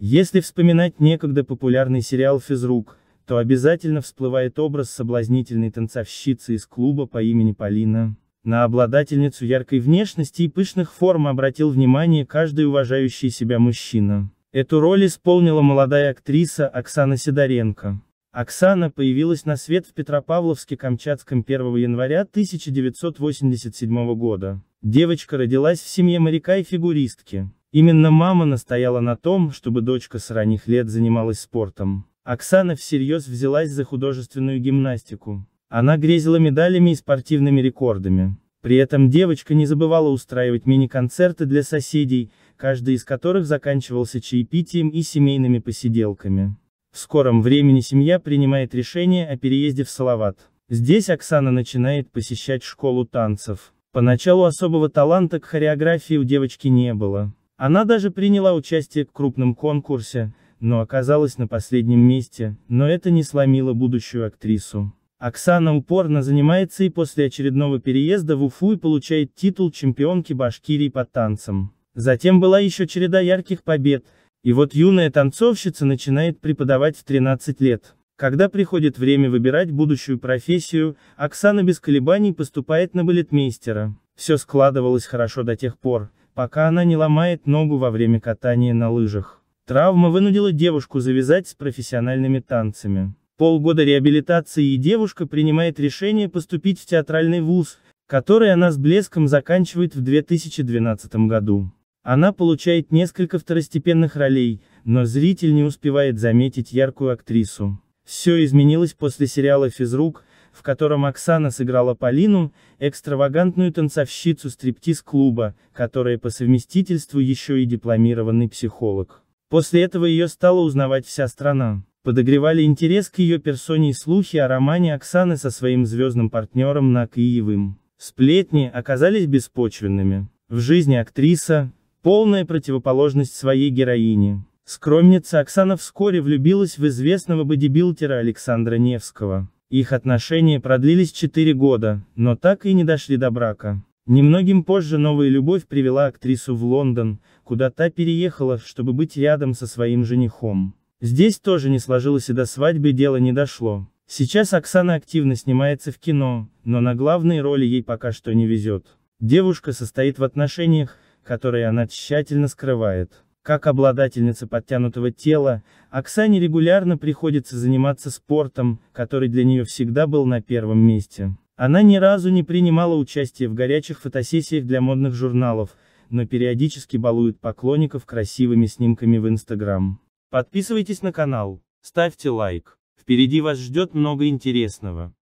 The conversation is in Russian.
Если вспоминать некогда популярный сериал «Физрук», то обязательно всплывает образ соблазнительной танцовщицы из клуба по имени Полина. На обладательницу яркой внешности и пышных форм обратил внимание каждый уважающий себя мужчина. Эту роль исполнила молодая актриса Оксана Сидоренко. Оксана появилась на свет в Петропавловске-Камчатском 1 января 1987 года. Девочка родилась в семье моряка и фигуристки. Именно мама настояла на том, чтобы дочка с ранних лет занималась спортом. Оксана всерьез взялась за художественную гимнастику. Она грезила медалями и спортивными рекордами. При этом девочка не забывала устраивать мини-концерты для соседей, каждый из которых заканчивался чаепитием и семейными посиделками. В скором времени семья принимает решение о переезде в Салават. Здесь Оксана начинает посещать школу танцев. Поначалу особого таланта к хореографии у девочки не было. Она даже приняла участие в крупном конкурсе, но оказалась на последнем месте, но это не сломило будущую актрису. Оксана упорно занимается и после очередного переезда в Уфу и получает титул чемпионки Башкирии по танцам. Затем была еще череда ярких побед, и вот юная танцовщица начинает преподавать в 13 лет. Когда приходит время выбирать будущую профессию, Оксана без колебаний поступает на балетмейстера. Все складывалось хорошо до тех пор, пока она не ломает ногу во время катания на лыжах. Травма вынудила девушку завязать с профессиональными танцами. Полгода реабилитации и девушка принимает решение поступить в театральный вуз, который она с блеском заканчивает в 2012 году. Она получает несколько второстепенных ролей, но зритель не успевает заметить яркую актрису. Все изменилось после сериала «Физрук», в котором Оксана сыграла Полину, экстравагантную танцовщицу стриптиз-клуба, которая по совместительству еще и дипломированный психолог. После этого ее стала узнавать вся страна. Подогревали интерес к ее персоне и слухи о романе Оксаны со своим звездным партнером Накиевым. Сплетни оказались беспочвенными. В жизни актриса – полная противоположность своей героине. Скромница Оксана вскоре влюбилась в известного бодибилтера Александра Невского. Их отношения продлились 4 года, но так и не дошли до брака. Немногим позже новая любовь привела актрису в Лондон, куда та переехала, чтобы быть рядом со своим женихом. Здесь тоже не сложилось и до свадьбы дело не дошло. Сейчас Оксана активно снимается в кино, но на главные роли ей пока что не везет. Девушка состоит в отношениях, которые она тщательно скрывает. Как обладательница подтянутого тела, Оксане регулярно приходится заниматься спортом, который для нее всегда был на первом месте. Она ни разу не принимала участие в горячих фотосессиях для модных журналов, но периодически балует поклонников красивыми снимками в Инстаграм. Подписывайтесь на канал, ставьте лайк. Впереди вас ждет много интересного.